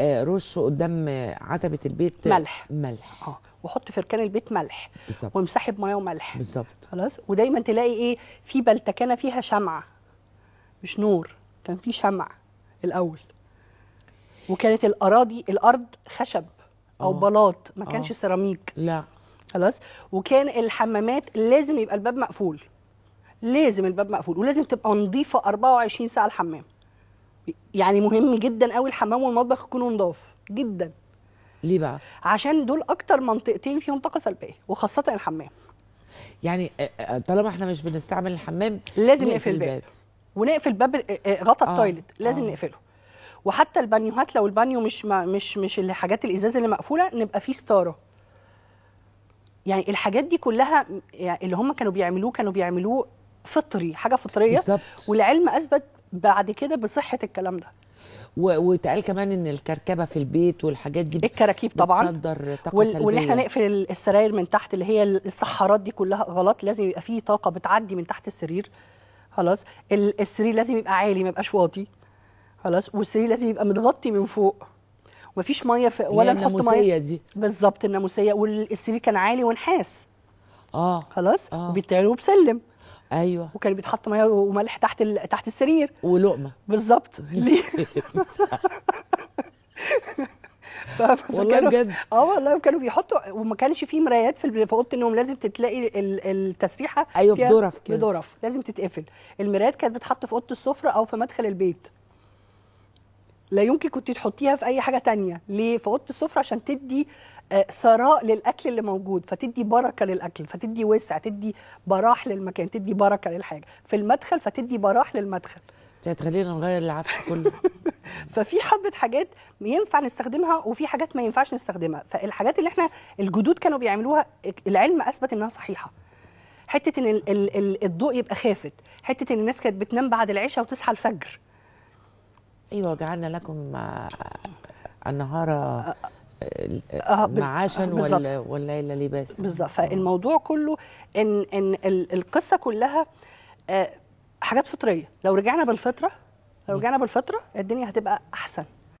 رشه آه، قدام عتبه البيت ملح ملح اه وحط في اركان البيت ملح بالظبط وامسحي بميه وملح بالظبط خلاص ودايما تلاقي ايه في بلتكانه فيها شمعه مش نور كان في شمع الاول وكانت الاراضي الارض خشب او أوه. بلاط ما آه. كانش أوه. سيراميك لا خلاص وكان الحمامات لازم يبقى الباب مقفول لازم الباب مقفول ولازم تبقى نظيفه 24 ساعه الحمام يعني مهم جدا قوي الحمام والمطبخ يكونوا نضاف جدا ليه بقى عشان دول اكتر منطقتين فيهم طاقه سلبيه وخاصه الحمام يعني آه، آه، طالما احنا مش بنستعمل الحمام لازم نقفل الباب, الباب. ونقفل باب غطا آه. آه، التواليت لازم آه. نقفله وحتى البانيوهات لو البانيو مش ما مش مش الحاجات الازاز اللي مقفوله نبقى فيه ستاره يعني الحاجات دي كلها يعني اللي هم كانوا بيعملوه كانوا بيعملوه فطري حاجه فطريه بالزبط. والعلم اثبت بعد كده بصحه الكلام ده واتقال كمان ان الكركبه في البيت والحاجات دي الكراكيب طبعا بتصدر طاقه وال... سلبيه وان احنا نقفل السراير من تحت اللي هي الصحارات دي كلها غلط لازم يبقى فيه طاقه بتعدي من تحت السرير خلاص السرير لازم يبقى عالي ما يبقاش واطي خلاص والسرير لازم يبقى متغطي من فوق ومفيش ميه في ولا نحط ميه الناموسيه دي بالظبط الناموسيه والسرير كان عالي ونحاس اه خلاص آه. وبيتعلو بسلم ايوه وكان بيتحط ميه وملح تحت ال... تحت السرير ولقمه بالظبط ليه والله بجد اه والله كانوا بيحطوا وما كانش فيه مرايات في في اوضه النوم لازم تتلاقي التسريحه ايوه بدرف كده بدرف لازم تتقفل المرايات كانت بتتحط في اوضه السفره او في مدخل البيت لا يمكن كنت تحطيها في اي حاجه تانية ليه في اوضه السفره عشان تدي آه، ثراء للاكل اللي موجود فتدي بركه للاكل فتدي وسع تدي براح للمكان تدي بركه للحاجه في المدخل فتدي براح للمدخل تخلينا نغير العفش كله ففي حبه حاجات ينفع نستخدمها وفي حاجات ما ينفعش نستخدمها فالحاجات اللي احنا الجدود كانوا بيعملوها العلم اثبت انها صحيحه حته ان الضوء يبقى خافت حته ان الناس كانت بتنام بعد العشاء وتصحى الفجر ايوه جعلنا لكم آه، النهار آه، آه، معاشا وال... والليله لباسا بالظبط فالموضوع كله ان ان القصه كلها حاجات فطريه لو رجعنا بالفطره لو رجعنا بالفطره الدنيا هتبقى احسن